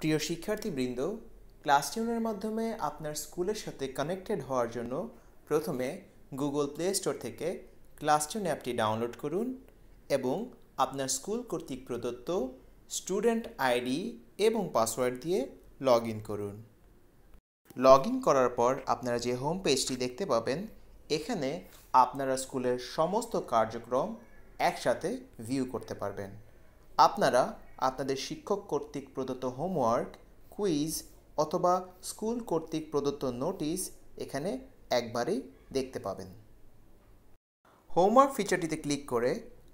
প্রিয় শিক্ষার্থীবৃন্দ ক্লাস টিউনের মাধ্যমে আপনার স্কুলের সাথে কানেক্টেড হওয়ার জন্য প্রথমে গুগল প্লে স্টোর থেকে ক্লাস টিউন অ্যাপটি ডাউনলোড করুন এবং আপনার স্কুল কর্তৃক প্রদত্ত স্টুডেন্ট আইডি এবং পাসওয়ার্ড দিয়ে লগ করুন লগ করার পর আপনারা যে হোম পেজটি দেখতে পাবেন এখানে আপনারা স্কুলের সমস্ত কার্যক্রম একসাথে ভিউ করতে পারবেন আপনারা আপনাদের শিক্ষক কর্তৃক প্রদত্ত হোমওয়ার্ক কুইজ অথবা স্কুল কর্তৃক প্রদত্ত নোটিশ এখানে একবারেই দেখতে পাবেন হোমওয়ার্ক ফিচারটিতে ক্লিক করে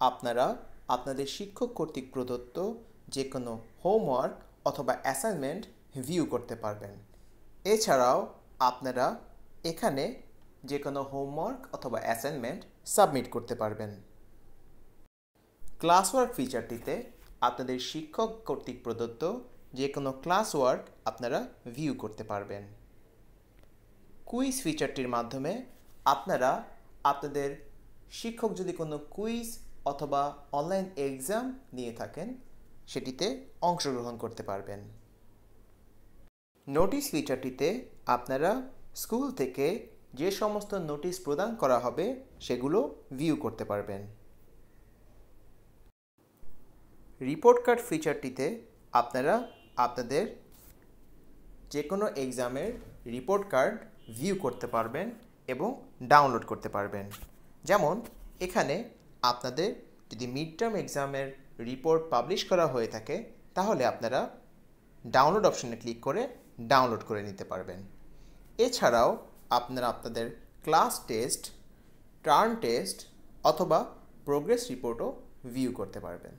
আপনারা আপনাদের শিক্ষক কর্তৃক প্রদত্ত যে কোনো হোমওয়ার্ক অথবা অ্যাসাইনমেন্ট ভিউ করতে পারবেন এছাড়াও আপনারা এখানে যে কোনো হোমওয়ার্ক অথবা অ্যাসাইনমেন্ট সাবমিট করতে পারবেন ক্লাসওয়ার্ক ফিচারটিতে আপনাদের শিক্ষক কর্তৃক প্রদত্ত যে কোনো ক্লাস ওয়ার্ক আপনারা ভিউ করতে পারবেন কুইজ ফিচারটির মাধ্যমে আপনারা আপনাদের শিক্ষক যদি কোনো কুইজ অথবা অনলাইন এক্সাম নিয়ে থাকেন সেটিতে অংশগ্রহণ করতে পারবেন নোটিশ ফিচারটিতে আপনারা স্কুল থেকে যে সমস্ত নোটিশ প্রদান করা হবে সেগুলো ভিউ করতে পারবেন রিপোর্ট কার্ড ফিচারটিতে আপনারা আপনাদের যে কোনো এক্সামের রিপোর্ট কার্ড ভিউ করতে পারবেন এবং ডাউনলোড করতে পারবেন যেমন এখানে আপনাদের যদি মিড টার্ম এক্সামের রিপোর্ট পাবলিশ করা হয়ে থাকে তাহলে আপনারা ডাউনলোড অপশনে ক্লিক করে ডাউনলোড করে নিতে পারবেন এছাড়াও আপনারা আপনাদের ক্লাস টেস্ট টার্ন টেস্ট অথবা প্রোগ্রেস রিপোর্টও ভিউ করতে পারবেন